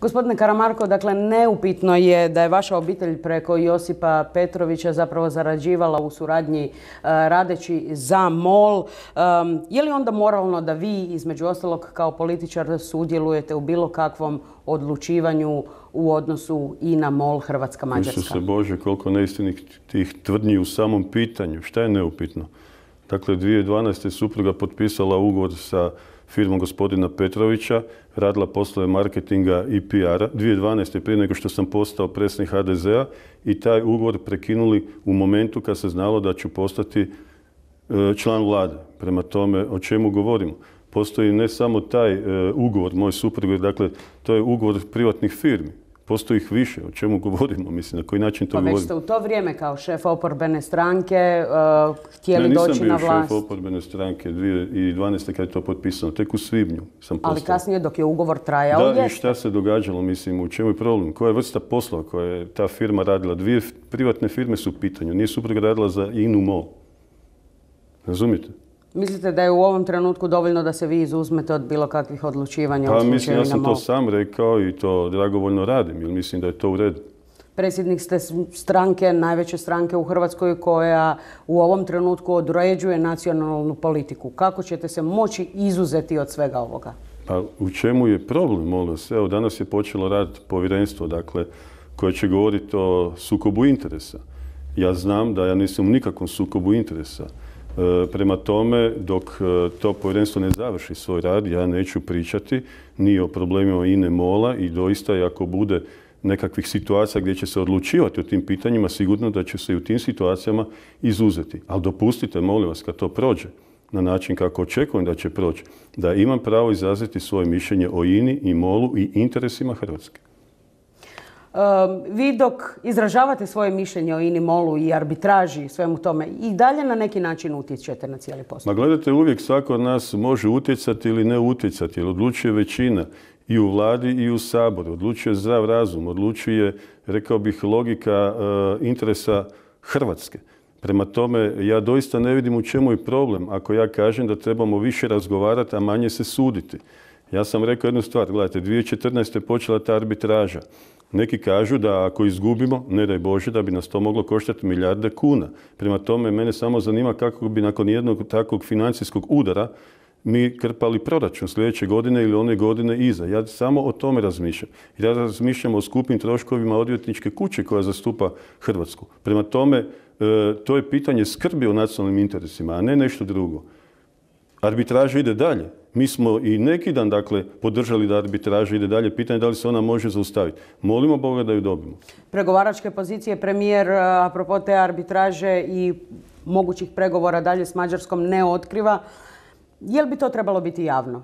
Gospodine Karamarko, dakle neupitno je da je vaša obitelj preko Josipa Petrovića zapravo zarađivala u suradnji e, radeći za MOL. je li onda moralno da vi između ostalog kao političar sudjelujete u bilo kakvom odlučivanju u odnosu i na MOL Hrvatska Mađarska? Mislim se Bože koliko neistinih tih tvrdnji u samom pitanju. Šta je neupitno? Dakle, 2012. supruga potpisala ugovor sa firmom gospodina Petrovića, radila poslove marketinga i PR-a 2012. prije nego što sam postao predsjednik HDZ-a i taj ugovor prekinuli u momentu kad se znalo da ću postati e, član vlade. Prema tome, o čemu govorimo? Postoji ne samo taj e, ugovor, moj suprug, dakle, to je ugovor privatnih firmi. Postoji ih više, o čemu govorimo, mislim, na koji način to govorimo. Pa već ste u to vrijeme kao šef oporbene stranke e, htjeli doći na vlast. Ne, nisam bio šef oporbene stranke 2012. kad je to potpisano, tek u svibnju sam postao. Ali kasnije dok je ugovor trajao Da, i šta se događalo, mislim, u čemu je problem? Koja je vrsta posla koja je ta firma radila? Dvije privatne firme su u pitanju, nije supruga radila za Inu Mall. Razumite? Mislite da je u ovom trenutku dovoljno da se vi izuzmete od bilo kakvih odlučivanja? Pa, mislim, ja sam to sam rekao i to dragovoljno radim, mislim da je to u redu. Predsjednik ste stranke, najveće stranke u Hrvatskoj koja u ovom trenutku određuje nacionalnu politiku. Kako ćete se moći izuzeti od svega ovoga? Pa u čemu je problem, molim se? Evo, danas je počelo rad povjerenstvo, dakle, koje će govoriti o sukobu interesa. Ja znam da ja nisam u nikakvom sukobu interesa. E, prema tome, dok e, to povjerenstvo ne završi svoj rad, ja neću pričati ni o problemima INE Mola i doista ako bude nekakvih situacija gdje će se odlučivati o tim pitanjima, sigurno da će se i u tim situacijama izuzeti. Ali dopustite, molim vas, kad to prođe na način kako očekujem da će proći, da imam pravo izraziti svoje mišljenje o INI i MOLu i interesima Hrvatske vi dok izražavate svoje mišljenje o Inimolu i arbitraži i svemu tome, i dalje na neki način utječete na cijeli posao? Ma gledajte, uvijek svako od nas može utjecati ili ne utjecati, jer odlučuje većina i u vladi i u saboru, odlučuje zdrav razum, odlučuje, rekao bih, logika eh, interesa Hrvatske. Prema tome, ja doista ne vidim u čemu je problem ako ja kažem da trebamo više razgovarati, a manje se suditi. Ja sam rekao jednu stvar, gledajte, 2014. je počela ta arbitraža. Neki kažu da ako izgubimo, ne daj Bože, da bi nas to moglo koštati milijarde kuna. Prema tome, mene samo zanima kako bi nakon jednog takvog financijskog udara mi krpali proračun sljedeće godine ili one godine iza. Ja samo o tome razmišljam. Ja razmišljam o skupim troškovima odvjetničke kuće koja zastupa Hrvatsku. Prema tome, e, to je pitanje skrbi o nacionalnim interesima, a ne nešto drugo arbitraža ide dalje. Mi smo i neki dan dakle, podržali da arbitraža ide dalje. Pitanje je da li se ona može zaustaviti. Molimo Boga da ju dobimo. Pregovaračke pozicije premijer, apropo te arbitraže i mogućih pregovora dalje s Mađarskom ne otkriva. Je li bi to trebalo biti javno?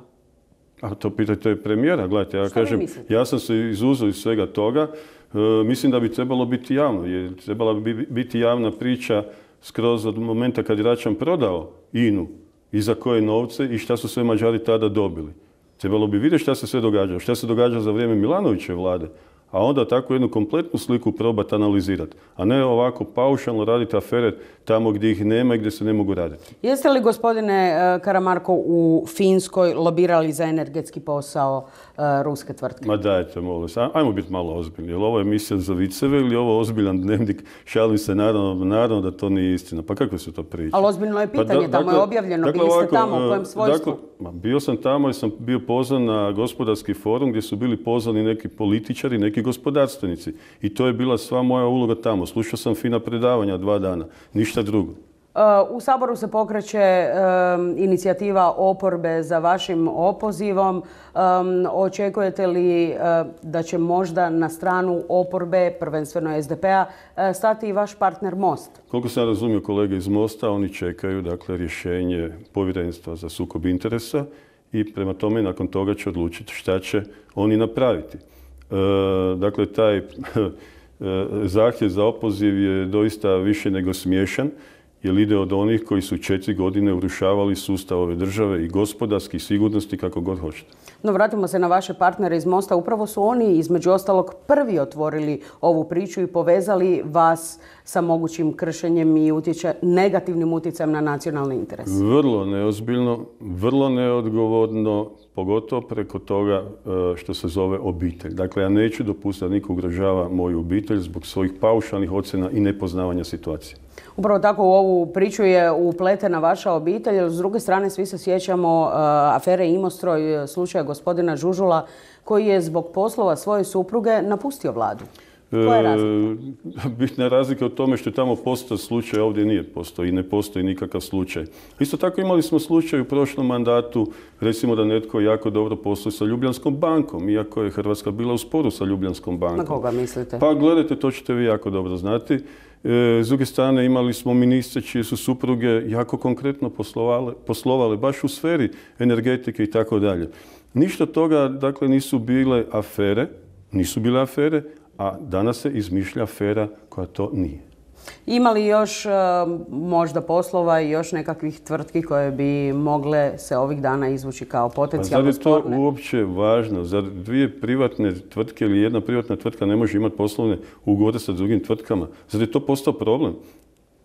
A to pitajte premijera, gledajte, ja kažem, ja sam se izuzeo iz svega toga. E, mislim da bi trebalo biti javno, jer trebala bi biti javna priča skroz od momenta kad je Račan prodao INU i za koje novce i šta su sve Mađari tada dobili. Trebalo bi vidjeti šta se sve događa. Šta se događa za vrijeme Milanovićeve vlade? a onda tako jednu kompletnu sliku probati analizirati, a ne ovako paušalno raditi afere tamo gdje ih nema i gdje se ne mogu raditi. Jeste li, gospodine e, Karamarko, u Finskoj lobirali za energetski posao e, ruske tvrtke? Ma dajte, molim se, ajmo biti malo ozbiljni. Jel ovo je emisija za viceve ili ovo ozbiljan dnevnik? Šalim se, naravno, da to nije istina. Pa kako se to priča? Ali ozbiljno je pa pitanje, tamo je dakle, objavljeno, dakle, bili ste tamo, u kojem e, svojstvu? Dakle, bio sam tamo jer sam bio pozvan na gospodarski forum gdje su bili pozvani neki političari, neki i gospodarstvenici. I to je bila sva moja uloga tamo. Slušao sam fina predavanja dva dana, ništa drugo. Uh, u Saboru se pokreće um, inicijativa oporbe za vašim opozivom. Um, očekujete li uh, da će možda na stranu oporbe, prvenstveno SDP-a, uh, stati i vaš partner Most? Koliko sam razumio kolege iz Mosta, oni čekaju dakle, rješenje povjerenstva za sukob interesa i prema tome nakon toga će odlučiti šta će oni napraviti. E, dakle, taj e, zahtjev za opoziv je doista više nego smiješan jer ide od onih koji su četiri godine urušavali sustav ove države i gospodarski, i sigurnosti, kako god hoćete. No, vratimo se na vaše partnere iz Mosta. Upravo su oni, između ostalog, prvi otvorili ovu priču i povezali vas sa mogućim kršenjem i utječe, negativnim utjecajem na nacionalni interes. Vrlo neozbiljno, vrlo neodgovorno, pogotovo preko toga e, što se zove obitelj. Dakle, ja neću dopustiti da niko ugrožava moju obitelj zbog svojih paušalnih ocjena i nepoznavanja situacije. Upravo tako u ovu priču je upletena vaša obitelj, s druge strane svi se sjećamo e, afere Imostroj, e, slučaja gospodina Žužula, koji je zbog poslova svoje supruge napustio vladu. Koja je e, razlika? Bitna je u tome što je tamo postao slučaj, ovdje nije postao i ne postoji nikakav slučaj. Isto tako imali smo slučaj u prošlom mandatu, recimo da netko jako dobro posluje sa Ljubljanskom bankom, iako je Hrvatska bila u sporu sa Ljubljanskom bankom. Na koga mislite? Pa gledajte, to ćete vi jako dobro znati. E, s druge strane imali smo ministre čije su supruge jako konkretno poslovale, poslovale baš u sferi energetike i tako dalje. Ništa toga, dakle, nisu bile afere, nisu bile afere, a danas se izmišlja afera koja to nije. Ima li još e, možda poslova i još nekakvih tvrtki koje bi mogle se ovih dana izvući kao potencijalno sporne? Zar je to uopće važno? Zar dvije privatne tvrtke ili jedna privatna tvrtka ne može imati poslovne ugovore sa drugim tvrtkama? Zar je to postao problem?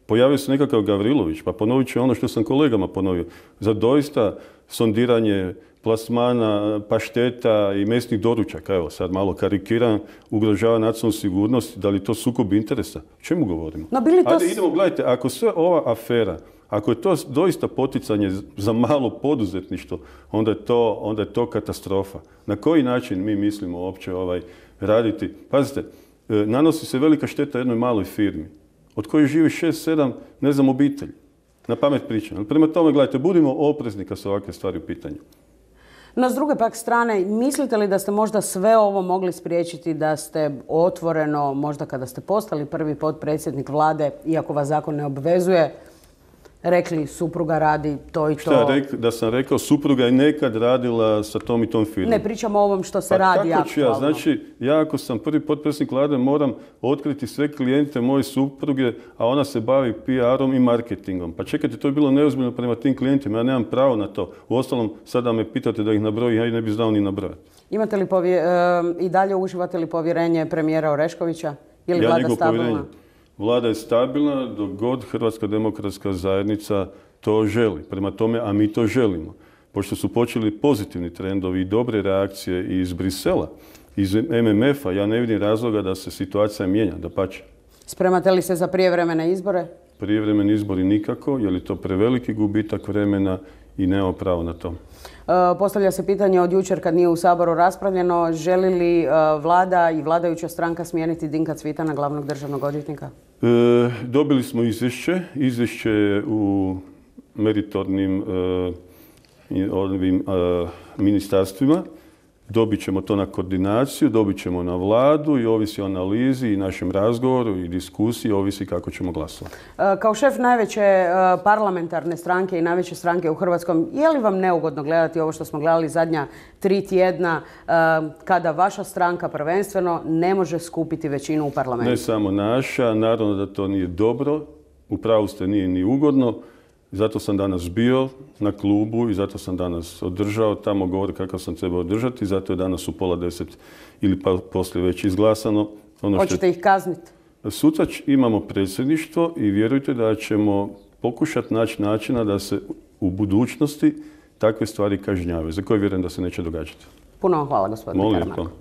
Pojavio se nekakav Gavrilović, pa ponovit ću ono što sam kolegama ponovio. zar doista sondiranje plasmana pašteta i mesnih doručaka, evo sad malo karikiran, ugrožava nacionalnu sigurnost, da li to sukob interesa? O čemu govorimo? Ajde, idemo, gledajte, ako sve ova afera, ako je to doista poticanje za malo poduzetništvo, onda je to, katastrofa. Na koji način mi mislimo uopće ovaj, raditi? Pazite, e, nanosi se velika šteta jednoj maloj firmi, od koje živi šest, sedam, ne znam, obitelji. Na pamet pričam. Prema tome, gledajte, budimo oprezni kad su ovakve stvari u pitanju. No, s druge pak strane, mislite li da ste možda sve ovo mogli spriječiti da ste otvoreno, možda kada ste postali prvi potpredsjednik vlade, iako vas zakon ne obvezuje, rekli supruga radi to i to. Šta da sam rekao, supruga je nekad radila sa tom i tom firmom. Ne pričamo o ovom što se pa radi ću ja? Znači, ja ako sam prvi potpredsjednik vlade moram otkriti sve klijente moje supruge, a ona se bavi PR-om i marketingom. Pa čekajte, to je bilo neozbiljno prema tim klijentima, ja nemam pravo na to. Uostalom, sada me pitate da ih nabroji, ja ih ne bih znao ni nabrojati. Imate li e, i dalje uživate li povjerenje premijera Oreškovića ili ja vlada Vlada je stabilna dok god Hrvatska demokratska zajednica to želi. Prema tome, a mi to želimo. Pošto su počeli pozitivni trendovi i dobre reakcije iz Brisela, iz MMF-a, ja ne vidim razloga da se situacija mijenja, da pače. Spremate li se za prijevremene izbore? Prijevremeni izbori nikako, jer je to preveliki gubitak vremena i nema pravo na to. E, postavlja se pitanje od jučer kad nije u Saboru raspravljeno, želi li e, vlada i vladajuća stranka smijeniti Dinka na glavnog državnog odvjetnika? E, dobili smo izvješće. Izvješće je u meritornim e, ovim e, ministarstvima. Dobit ćemo to na koordinaciju, dobit ćemo na vladu i ovisi o analizi i našem razgovoru i diskusiji, ovisi kako ćemo glasovati. E, kao šef najveće e, parlamentarne stranke i najveće stranke u Hrvatskom, je li vam neugodno gledati ovo što smo gledali zadnja tri tjedna e, kada vaša stranka prvenstveno ne može skupiti većinu u parlamentu? Ne samo naša, naravno da to nije dobro, u pravu ste nije ni ugodno zato sam danas bio na klubu i zato sam danas održao tamo govor kakav sam trebao održati. Zato je danas u pola deset ili pa poslije već izglasano. Ono Hoćete ih kazniti? Sutra imamo predsjedništvo i vjerujte da ćemo pokušati naći načina da se u budućnosti takve stvari kažnjave, za koje vjerujem da se neće događati. Puno vam hvala, gospodine Molim